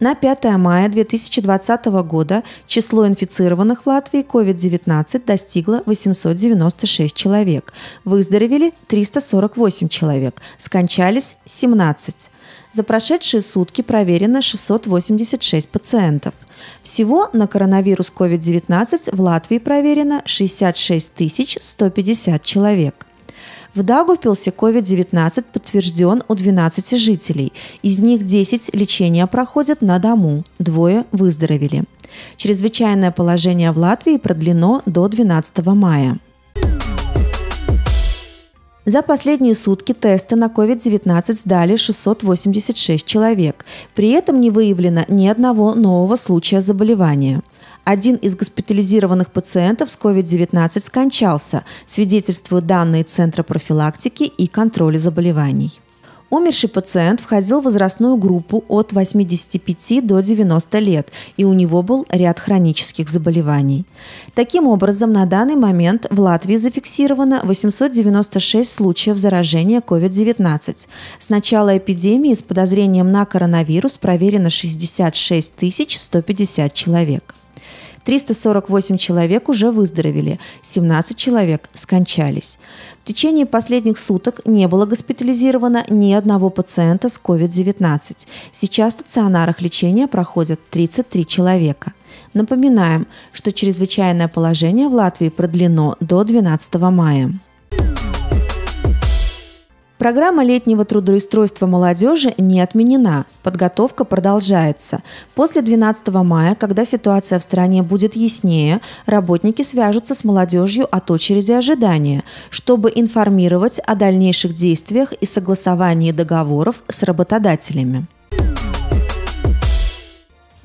На 5 мая 2020 года число инфицированных в Латвии COVID-19 достигло 896 человек. Выздоровели 348 человек, скончались 17. За прошедшие сутки проверено 686 пациентов. Всего на коронавирус COVID-19 в Латвии проверено 66 150 человек. В Дагупилсе COVID-19 подтвержден у 12 жителей. Из них 10 лечения проходят на дому, двое выздоровели. Чрезвычайное положение в Латвии продлено до 12 мая. За последние сутки тесты на COVID-19 сдали 686 человек. При этом не выявлено ни одного нового случая заболевания. Один из госпитализированных пациентов с COVID-19 скончался, свидетельствуют данные Центра профилактики и контроля заболеваний. Умерший пациент входил в возрастную группу от 85 до 90 лет, и у него был ряд хронических заболеваний. Таким образом, на данный момент в Латвии зафиксировано 896 случаев заражения COVID-19. С начала эпидемии с подозрением на коронавирус проверено 66 150 человек. 348 человек уже выздоровели, 17 человек скончались. В течение последних суток не было госпитализировано ни одного пациента с COVID-19. Сейчас в стационарах лечения проходят 33 человека. Напоминаем, что чрезвычайное положение в Латвии продлено до 12 мая. Программа летнего трудоустройства молодежи не отменена, подготовка продолжается. После 12 мая, когда ситуация в стране будет яснее, работники свяжутся с молодежью от очереди ожидания, чтобы информировать о дальнейших действиях и согласовании договоров с работодателями.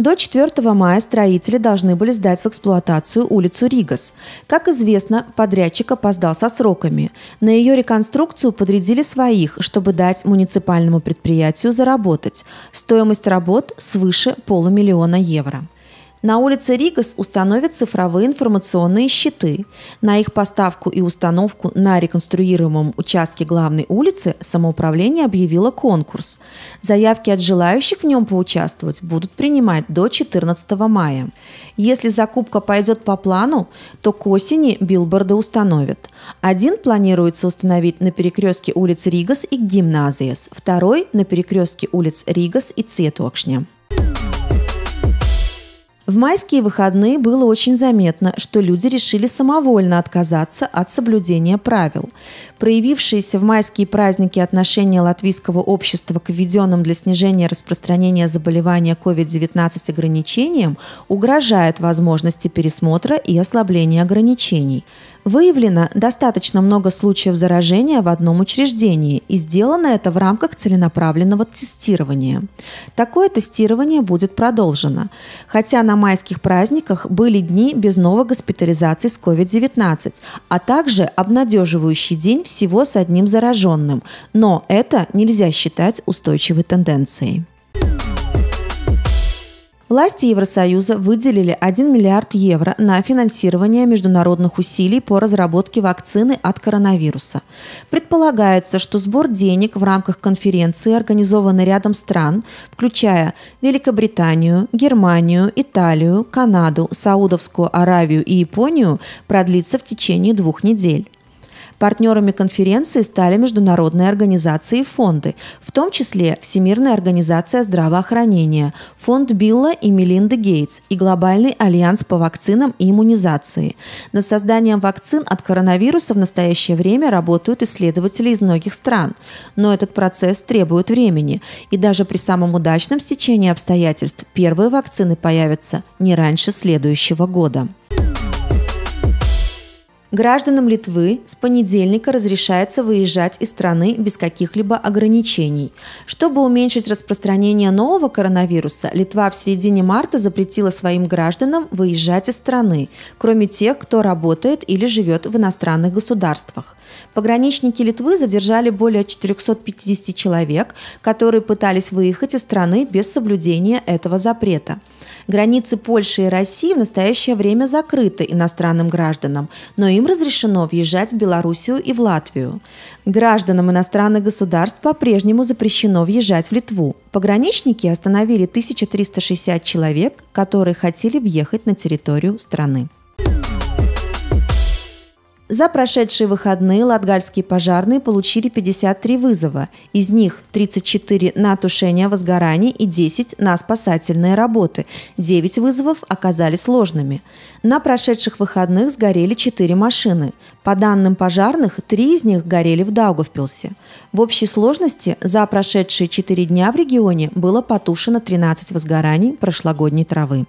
До 4 мая строители должны были сдать в эксплуатацию улицу Ригас. Как известно, подрядчик опоздал со сроками. На ее реконструкцию подрядили своих, чтобы дать муниципальному предприятию заработать. Стоимость работ свыше полумиллиона евро. На улице Ригас установят цифровые информационные щиты. На их поставку и установку на реконструируемом участке главной улицы самоуправление объявило конкурс. Заявки от желающих в нем поучаствовать будут принимать до 14 мая. Если закупка пойдет по плану, то к осени билборды установят. Один планируется установить на перекрестке улиц Ригас и Гимназиес, а второй – на перекрестке улиц Ригас и Цетуакшня. В майские выходные было очень заметно, что люди решили самовольно отказаться от соблюдения правил. Проявившиеся в майские праздники отношение латвийского общества к введенным для снижения распространения заболевания COVID-19 ограничениям угрожает возможности пересмотра и ослабления ограничений. Выявлено достаточно много случаев заражения в одном учреждении, и сделано это в рамках целенаправленного тестирования. Такое тестирование будет продолжено, хотя на майских праздниках были дни без новой госпитализации с COVID-19, а также обнадеживающий день всего с одним зараженным, но это нельзя считать устойчивой тенденцией. Власти Евросоюза выделили 1 миллиард евро на финансирование международных усилий по разработке вакцины от коронавируса. Предполагается, что сбор денег в рамках конференции организован рядом стран, включая Великобританию, Германию, Италию, Канаду, Саудовскую Аравию и Японию, продлится в течение двух недель. Партнерами конференции стали международные организации и фонды, в том числе Всемирная организация здравоохранения, фонд Билла и Мелинды Гейтс и Глобальный альянс по вакцинам и иммунизации. Над созданием вакцин от коронавируса в настоящее время работают исследователи из многих стран. Но этот процесс требует времени, и даже при самом удачном стечении обстоятельств первые вакцины появятся не раньше следующего года. Гражданам Литвы с понедельника разрешается выезжать из страны без каких-либо ограничений. Чтобы уменьшить распространение нового коронавируса, Литва в середине марта запретила своим гражданам выезжать из страны, кроме тех, кто работает или живет в иностранных государствах. Пограничники Литвы задержали более 450 человек, которые пытались выехать из страны без соблюдения этого запрета. Границы Польши и России в настоящее время закрыты иностранным гражданам, но им им разрешено въезжать в Белоруссию и в Латвию. Гражданам иностранных государств по-прежнему запрещено въезжать в Литву. Пограничники остановили 1360 человек, которые хотели въехать на территорию страны. За прошедшие выходные латгальские пожарные получили 53 вызова, из них 34 на тушение возгораний и 10 на спасательные работы. 9 вызовов оказались сложными. На прошедших выходных сгорели 4 машины. По данным пожарных, 3 из них горели в Даугавпилсе. В общей сложности за прошедшие 4 дня в регионе было потушено 13 возгораний прошлогодней травы.